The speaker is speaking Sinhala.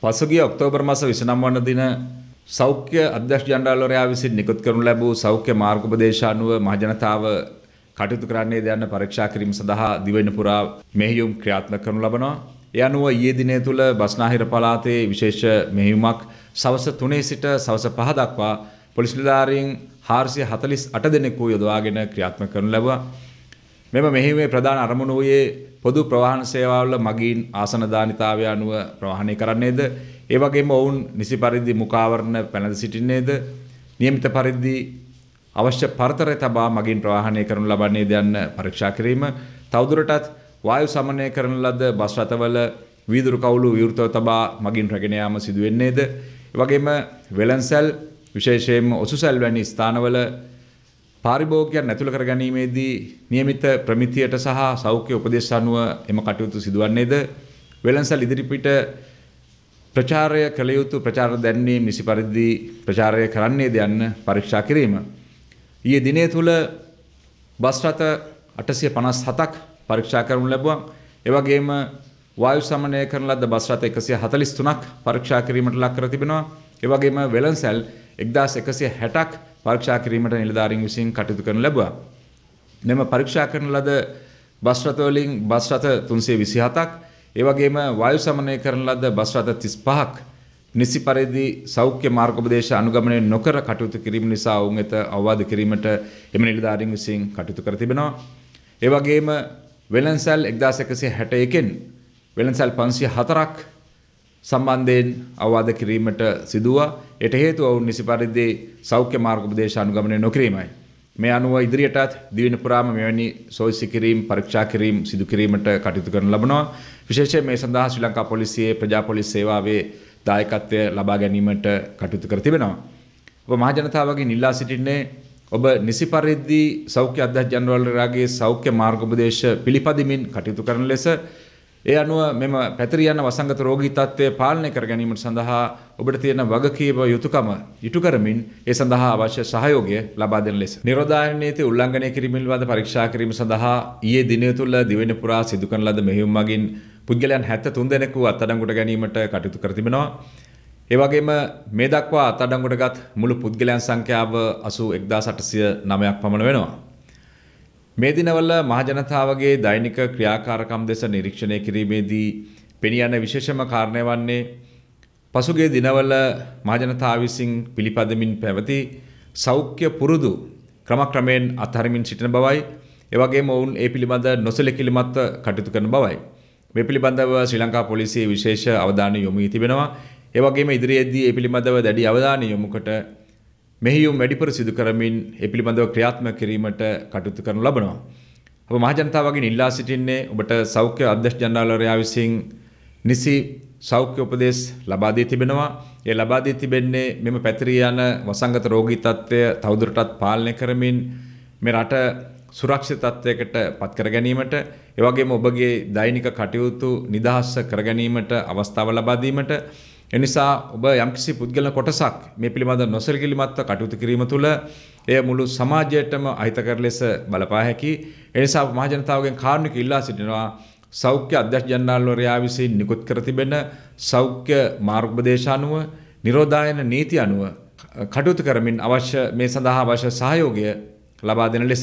පසුගිය ඔක්තෝබර් මස විසනම් වන දින සෞඛ්‍ය අධ්‍යක්ෂ ජනරාල්වරයා විසින් නිකුත් කරනු ලැබූ සෞඛ්‍ය මාර්ගෝපදේශ අනුව මහජනතාව කටයුතු කරන්නේ ද යන්න පරීක්ෂා කිරීම සඳහා දිවෙන පුරා මෙහෙයුම් ක්‍රියාත්මක කරනු ලබනවා. ඒ අනුව ඊයේ දිනය තුළ බස්නාහිර පළාතේ විශේෂ මෙහෙයුමක් සවස 3 සිට සවස 5 දක්වා පොලිස් නිලධාරීන් 448 දෙනෙකු යොදවාගෙන ක්‍රියාත්මක කරනු ලැබුවා. මෙම මෙහිමේ ප්‍රධාන අරමුණ වූයේ පොදු ප්‍රවාහන සේවාවල මගින් ආසනදානිතාවය අනුව ප්‍රවාහණය කරන්නේද ඒ වගේම ඔවුන් නිසි පරිදි මුඛාවරණ පැනද සිටින්නේද નિયમિત පරිදි අවශ්‍ය පරතරය තබා මගින් ප්‍රවාහණය කරනු ලබන්නේද යන්න පරීක්ෂා කිරීම තවදුරටත් වායු සමනය කරන ලද බස් රථවල වීදුරු කවුළු විවෘතව තබා මගින් රැගෙන යාම සිදු වෙන්නේද ඒ වගේම වෙලන්සැල් විශේෂයෙන්ම ඔසුසැල් වැනි ස්ථානවල පාරිභෝගිකයන් ඇතුළ කර ගැනීමේදී નિયમિત ප්‍රමිතියට සහ සෞඛ්‍ය උපදේශ අනුව එම කටයුතු සිදුවන්නේද වෙළඳසල් ඉදිරිපිට ප්‍රචාරය කළ යුතු ප්‍රචාර දැන්නේ නිසි පරිදි ප්‍රචාරය කරන්නේද යන්න පරීක්ෂා කිරීම. ඊයේ දිනේ තුල බස් රථ 857ක් පරීක්ෂා කරනු ලැබුවා. ඒ වගේම වායු සමනය කරන ලද්ද බස් රථ 143ක් පරීක්ෂා කිරීමට ලක් කර තිබෙනවා. ඒ වගේම වෙළඳසල් 1160ක් පරීක්ෂා කිරීමට නිලධාරීන් විසින් කටයුතු කරන ලැබුවා. මෙම පරීක්ෂා කරන ලද බස් රථ වලින් බස් රථ 327ක්, ඒ වගේම වායු සමනය කරන ලද බස් රථ 35ක් නිසි පරිදි සෞඛ්‍ය මාර්ගෝපදේශ අනුගමනය නොකර කටයුතු කිරීම නිසා ඔවුන් වෙත අවවාද කිරීමට එම නිලධාරීන් විසින් කටයුතු කර තිබෙනවා. ඒ වගේම වෙළන්සල් 1161න් වෙළන්සල් 504ක් සම්බන්ධයෙන් අවවාද කිරීමට සිදුවා. එට හේතු ඔවුන් නිසි පරිද්දේ සෞඛ්‍ය මාර්ගපදේශ අනුගමනය නොකිරීමයි. මේ අනුව ඉදිරියටත් දිවින පුරාම මෙවැනි සෝවිසි කිරීම් පරීක්ෂා කිරීම් සිදු කිරීමට කටයුතු කරන ලබනවා. විශේෂයෙන් මේ සඳහා ශ්‍රී ලංකා පොලිසියේ ප්‍රජාපොලිස් සේවාවේ දායකත්වය ලබා ගැනීමට කටයුතු කර තිබෙනවා. ඔබ මහජනතාවගේ නිල්ලා සිටින්නේ ඔබ නිසි පරිද්දී සෞඛ්‍ය අධ්‍යක්ෂ ජනරාල්වරයාගේ සෞඛ්‍ය මාර්ගෝපදේශ පිළිපදිමින් කටයුතු කරන ලෙස ඒ අනුව මෙම පැතිරියන්න වසංගත රෝගී තත්ත්වය පාලනය කර ගැනීමට සඳහා ඔබට තියෙන වගකීම යුතුයකම ඉටු කරමින් ඒ සඳහා අවශ්‍ය සහයෝගය ලබා දෙන ලෙස නිරෝධායන නීති උල්ලංඝනය කිරීම පිළිබඳ පරීක්ෂා කිරීම සඳහා ඊයේ දිනය තුල දිවෙන පුරා සිදු කරන ලද මෙහෙයුම් මගින් පුද්ගලයන් 73 දෙනෙකු අත්අඩංගුවට ගැනීමට කටයුතු කර තිබෙනවා. ඒ වගේම මේ දක්වා අත්අඩංගුවටගත් මුළු පුද්ගලයන් සංඛ්‍යාව 81809ක් පමණ වෙනවා. මේ දිනවල මහජනතාවගේ දෛනික ක්‍රියාකාරකම් දෙස නිරීක්ෂණය කිරීමේදී පෙනී යන විශේෂම කාරණය වන්නේ පසුගිය දිනවල මහජනතාව විසින් පිළිපදමින් පැවති සෞඛ්‍ය පුරුදු ක්‍රමක්‍රමයෙන් අත්හරිමින් සිටින බවයි එවැගේම ඔවුන් ඒ පිළිබඳ නොසැලකිලිමත් කටයුතු කරන බවයි මේ පිළිබඳව ශ්‍රී ලංකා පොලිසිය විශේෂ අවධානය යොමු වී තිබෙනවා එවැගේම ඉදිරියේදී ඒ පිළිබඳව දැඩි අවධානය යොමුකට මෙහියුම් වැඩිපුර සිදු කරමින් ඒ පිළිබඳව ක්‍රියාත්මක කිරීමට කටයුතු කරනු ලබනවා. අප මහජනතාවගෙන් ඉල්ලා සිටින්නේ ඔබට සෞඛ්‍ය අධ්‍යක්ෂ ජනරාලවරයා විසින් නිසි සෞඛ්‍ය උපදෙස් ලබා දී තිබෙනවා. ඒ ලබා දී තිබෙන්නේ මෙම පැතිරී යන වසංගත රෝගී තත්ත්වය තවදුරටත් පාලනය කරමින් මේ රට සුරක්ෂිත තත්ත්වයකට පත් කර ගැනීමට, ඒ වගේම ඔබගේ දෛනික කටයුතු නිදහස් කර ගැනීමට අවස්ථාව ලබා දීමට එනිසා ඔබ යම්කිසි පුද්ගල කොටසක් මේ පිළිබඳ නොසැලකිලිමත්ව කටයුතු කිරීම තුළ එය මුළු සමාජයටම අහිතකර ලෙස බලපා හැකි. එනිසා මහ ජනතාවගෙන් කාරුණික ඉල්ලා සිටිනවා සෞඛ්‍ය අධ්‍යක්ෂ ජනරාල්වරයා විසින් නිකුත් කර තිබෙන සෞඛ්‍ය මාර්ගෝපදේශ අනුව නිරෝධායන නීති අනුව කටයුතු කරමින් අවශ්‍ය මේ සඳහා අවශ්‍ය සහයෝගය ලබා දෙන ලෙස